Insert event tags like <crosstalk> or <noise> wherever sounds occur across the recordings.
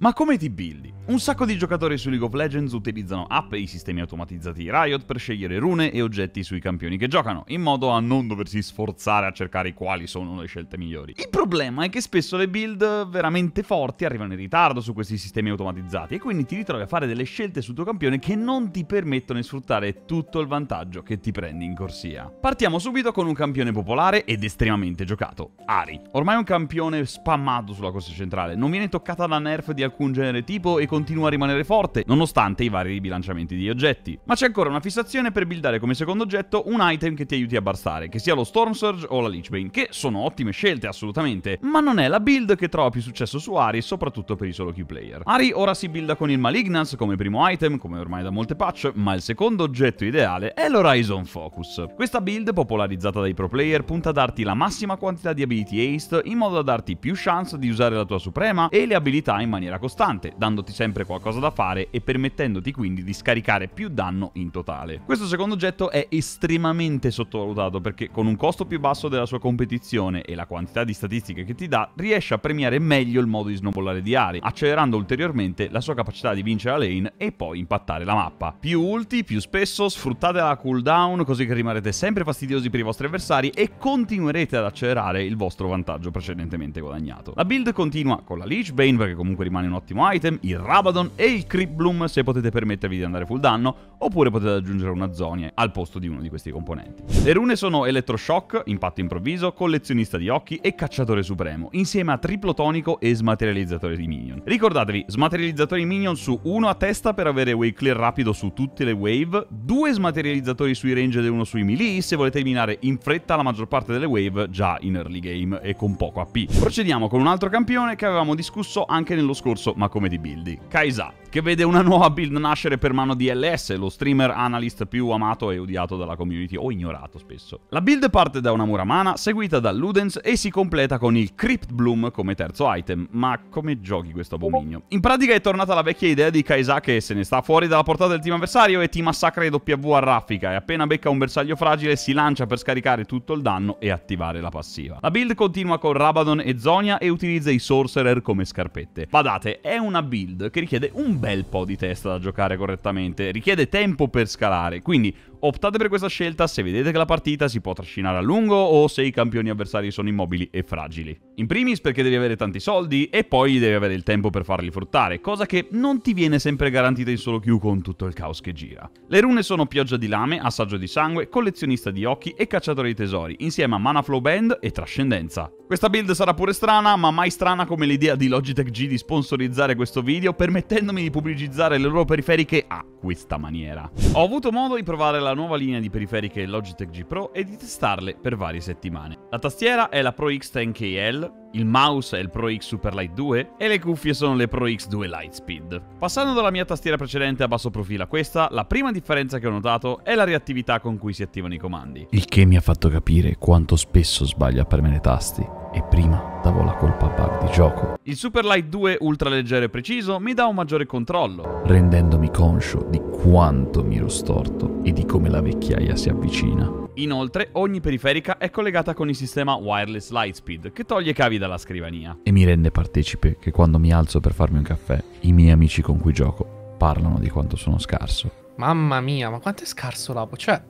Ma come ti buildi? Un sacco di giocatori su League of Legends utilizzano app e i sistemi automatizzati di Riot per scegliere rune e oggetti sui campioni che giocano, in modo a non doversi sforzare a cercare quali sono le scelte migliori. Il problema è che spesso le build veramente forti arrivano in ritardo su questi sistemi automatizzati e quindi ti ritrovi a fare delle scelte sul tuo campione che non ti permettono di sfruttare tutto il vantaggio che ti prendi in corsia. Partiamo subito con un campione popolare ed estremamente giocato, Ari. Ormai è un campione spammato sulla costa centrale, non viene toccata da nerf di alcun genere tipo e con continua a rimanere forte, nonostante i vari ribilanciamenti di oggetti. Ma c'è ancora una fissazione per buildare come secondo oggetto un item che ti aiuti a barstare, che sia lo Storm Surge o la Bane, che sono ottime scelte assolutamente, ma non è la build che trova più successo su Ari, soprattutto per i solo queue player. Ari ora si builda con il Malignance come primo item, come ormai da molte patch, ma il secondo oggetto ideale è l'Horizon Focus. Questa build, popolarizzata dai pro player, punta a darti la massima quantità di ability haste in modo da darti più chance di usare la tua suprema e le abilità in maniera costante, dandoti sempre sempre qualcosa da fare e permettendoti quindi di scaricare più danno in totale. Questo secondo oggetto è estremamente sottovalutato perché con un costo più basso della sua competizione e la quantità di statistiche che ti dà, riesce a premiare meglio il modo di snowballare di Ari, accelerando ulteriormente la sua capacità di vincere la lane e poi impattare la mappa. Più ulti, più spesso, sfruttate la cooldown così che rimarrete sempre fastidiosi per i vostri avversari e continuerete ad accelerare il vostro vantaggio precedentemente guadagnato. La build continua con la Leech Bane perché comunque rimane un ottimo item, il Rap Abaddon e il Criblum se potete permettervi di andare full danno, oppure potete aggiungere una Zonia al posto di uno di questi componenti. Le rune sono Electroshock, Impatto Improvviso, Collezionista di Occhi e Cacciatore Supremo, insieme a Triplotonico e Smaterializzatore di Minion. Ricordatevi, Smaterializzatore di Minion su 1 a testa per avere Wave Clear rapido su tutte le wave, 2 Smaterializzatori sui range e uno sui melee se volete eliminare in fretta la maggior parte delle wave già in early game e con poco AP. Procediamo con un altro campione che avevamo discusso anche nello scorso ma come di buildi, Kaizá. che vede una nuova build nascere per mano di LS, lo streamer analyst più amato e odiato dalla community, o ignorato spesso. La build parte da una Muramana, seguita da Ludens e si completa con il Crypt Bloom come terzo item, ma come giochi questo abominio? In pratica è tornata la vecchia idea di Kaisa che se ne sta fuori dalla portata del team avversario e ti massacra i W a raffica e appena becca un bersaglio fragile si lancia per scaricare tutto il danno e attivare la passiva. La build continua con Rabadon e Zonia e utilizza i Sorcerer come scarpette. Badate, è una build che richiede un bel po' di testa da giocare correttamente, richiede tempo per scalare, quindi Optate per questa scelta se vedete che la partita si può trascinare a lungo o se i campioni avversari sono immobili e fragili. In primis perché devi avere tanti soldi e poi devi avere il tempo per farli fruttare, cosa che non ti viene sempre garantita in solo Q con tutto il caos che gira. Le rune sono Pioggia di Lame, Assaggio di Sangue, Collezionista di Occhi e Cacciatore di Tesori, insieme a Mana Flow Band e Trascendenza. Questa build sarà pure strana, ma mai strana come l'idea di Logitech G di sponsorizzare questo video permettendomi di pubblicizzare le loro periferiche a questa maniera. Ho avuto modo di provare la la nuova linea di periferiche Logitech G Pro e di testarle per varie settimane. La tastiera è la Pro X10KL, il mouse è il Pro X Super Superlight 2 e le cuffie sono le Pro X2 Lightspeed. Passando dalla mia tastiera precedente a basso profilo a questa, la prima differenza che ho notato è la reattività con cui si attivano i comandi. Il che mi ha fatto capire quanto spesso sbaglio a premere tasti e prima davo la colpa a bug di gioco. Il Super Superlight 2 ultraleggero e preciso mi dà un maggiore controllo, rendendomi conscio di quanto mi ero storto e di come la vecchiaia si avvicina. Inoltre, ogni periferica è collegata con il sistema wireless Lightspeed, che toglie cavi dalla scrivania. E mi rende partecipe che quando mi alzo per farmi un caffè, i miei amici con cui gioco parlano di quanto sono scarso. Mamma mia, ma quanto è scarso Lapo, cioè...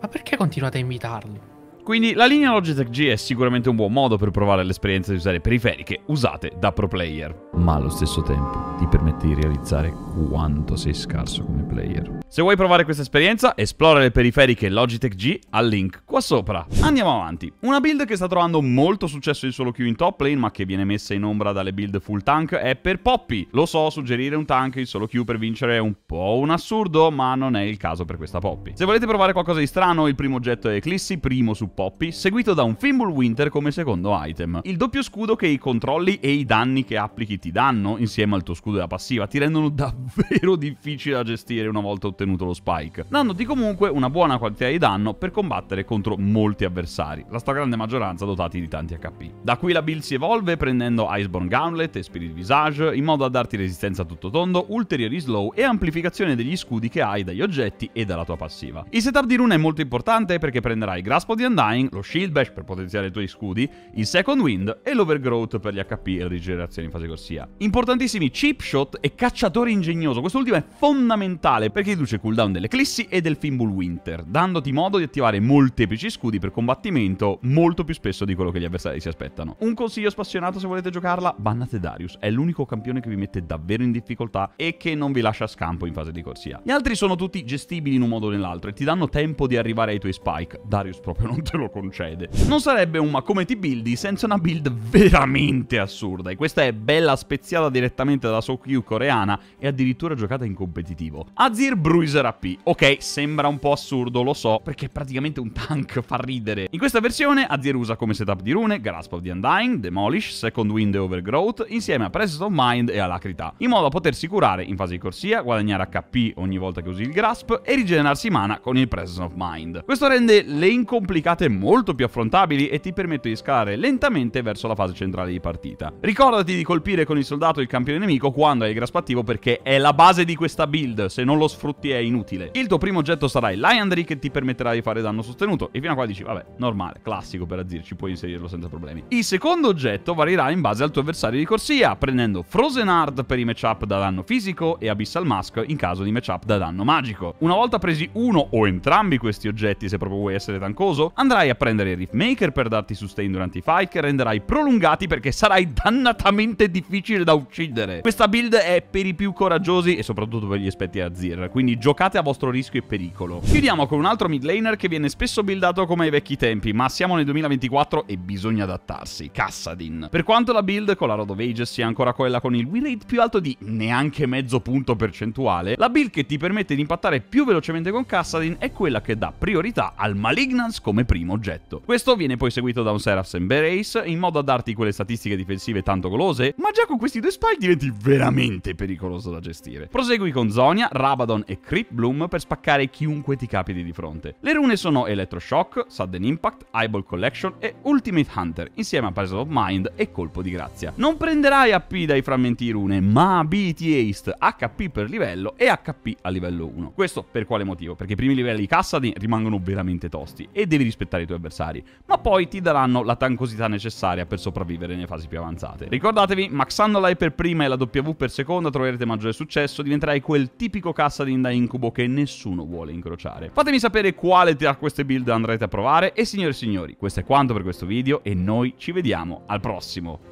Ma perché continuate a invitarli? Quindi la linea Logitech G è sicuramente un buon modo per provare l'esperienza di usare periferiche usate da pro player. Ma allo stesso tempo ti permette di realizzare quanto sei scarso come player. Se vuoi provare questa esperienza, esplora le periferiche Logitech G al link qua sopra. Andiamo avanti. Una build che sta trovando molto successo in solo Q in top lane, ma che viene messa in ombra dalle build full tank, è per Poppy. Lo so, suggerire un tank in solo Q per vincere è un po' un assurdo, ma non è il caso per questa Poppy. Se volete provare qualcosa di strano, il primo oggetto è Eclissi, primo supporto Poppy, seguito da un Fimble Winter come secondo item. Il doppio scudo che i controlli e i danni che applichi ti danno, insieme al tuo scudo e la passiva, ti rendono <laughs> davvero difficile da gestire una volta ottenuto lo spike, dandoti comunque una buona quantità di danno per combattere contro molti avversari, la stragrande maggioranza dotati di tanti HP. Da qui la build si evolve prendendo Iceborne Gauntlet e Spirit Visage, in modo da darti resistenza a tutto tondo, ulteriori slow e amplificazione degli scudi che hai dagli oggetti e dalla tua passiva. Il setup di Rune è molto importante perché prenderai Graspo di Andare Undying, lo Shield Bash per potenziare i tuoi scudi, il Second Wind e l'Overgrowth per gli HP e la rigenerazione in fase corsia. Importantissimi Chip Shot e Cacciatore Ingegnoso, quest'ultimo è fondamentale perché riduce il cooldown dell'Eclissi e del Fimbul Winter, dandoti modo di attivare molteplici scudi per combattimento molto più spesso di quello che gli avversari si aspettano. Un consiglio spassionato se volete giocarla, bannate Darius, è l'unico campione che vi mette davvero in difficoltà e che non vi lascia scampo in fase di corsia. Gli altri sono tutti gestibili in un modo o nell'altro e ti danno tempo di arrivare ai tuoi spike. Darius proprio non te lo concede. Non sarebbe un ma come ti buildi senza una build veramente assurda e questa è bella speziata direttamente dalla SoQ coreana e addirittura giocata in competitivo. Azir Bruiser AP. Ok, sembra un po' assurdo, lo so, perché è praticamente un tank, fa ridere. In questa versione Azir usa come setup di rune Grasp of the Undying, Demolish, Second Wind e Overgrowth insieme a Presence of Mind e Alacrità, in modo da potersi curare in fase di corsia, guadagnare HP ogni volta che usi il Grasp e rigenerarsi mana con il Presence of Mind. Questo rende le incomplicate giocate molto più affrontabili e ti permettono di scalare lentamente verso la fase centrale di partita. Ricordati di colpire con il soldato il campione nemico quando hai il graspo attivo perché è la base di questa build, se non lo sfrutti è inutile. Il tuo primo oggetto sarà il Lion Dree che ti permetterà di fare danno sostenuto e fino a qua dici vabbè, normale, classico per azzirci, puoi inserirlo senza problemi. Il secondo oggetto varierà in base al tuo avversario di corsia, prendendo Frozen Hard per i matchup da danno fisico e Abyssal Mask in caso di matchup da danno magico. Una volta presi uno o entrambi questi oggetti, se proprio vuoi essere tancoso, andrai Andrai a prendere il Riftmaker per darti sustain durante i fight che renderai prolungati perché sarai dannatamente difficile da uccidere. Questa build è per i più coraggiosi e soprattutto per gli aspetti Azir, quindi giocate a vostro rischio e pericolo. Chiudiamo con un altro mid laner che viene spesso buildato come ai vecchi tempi, ma siamo nel 2024 e bisogna adattarsi, Cassadin. Per quanto la build con la Road of Ages sia ancora quella con il win rate più alto di neanche mezzo punto percentuale, la build che ti permette di impattare più velocemente con Cassadin è quella che dà priorità al Malignance come primo primo oggetto. Questo viene poi seguito da un Seraphim Berace in modo da darti quelle statistiche difensive tanto golose, ma già con questi due spike diventi veramente pericoloso da gestire. Prosegui con Zonia, Rabadon e Creep Bloom per spaccare chiunque ti capiti di fronte. Le rune sono Electroshock, Sudden Impact, Eyeball Collection e Ultimate Hunter, insieme a Presence of Mind e Colpo di Grazia. Non prenderai AP dai frammenti rune, ma ability haste, HP per livello e HP a livello 1. Questo per quale motivo? Perché i primi livelli di Cassadin rimangono veramente tosti e devi rispettare aspettare i tuoi avversari, ma poi ti daranno la tancosità necessaria per sopravvivere nelle fasi più avanzate. Ricordatevi, maxando l'AI per prima e la W per seconda troverete maggiore successo, diventerai quel tipico cassa di Inda incubo che nessuno vuole incrociare. Fatemi sapere quale tra queste build andrete a provare e signore e signori, questo è quanto per questo video e noi ci vediamo al prossimo.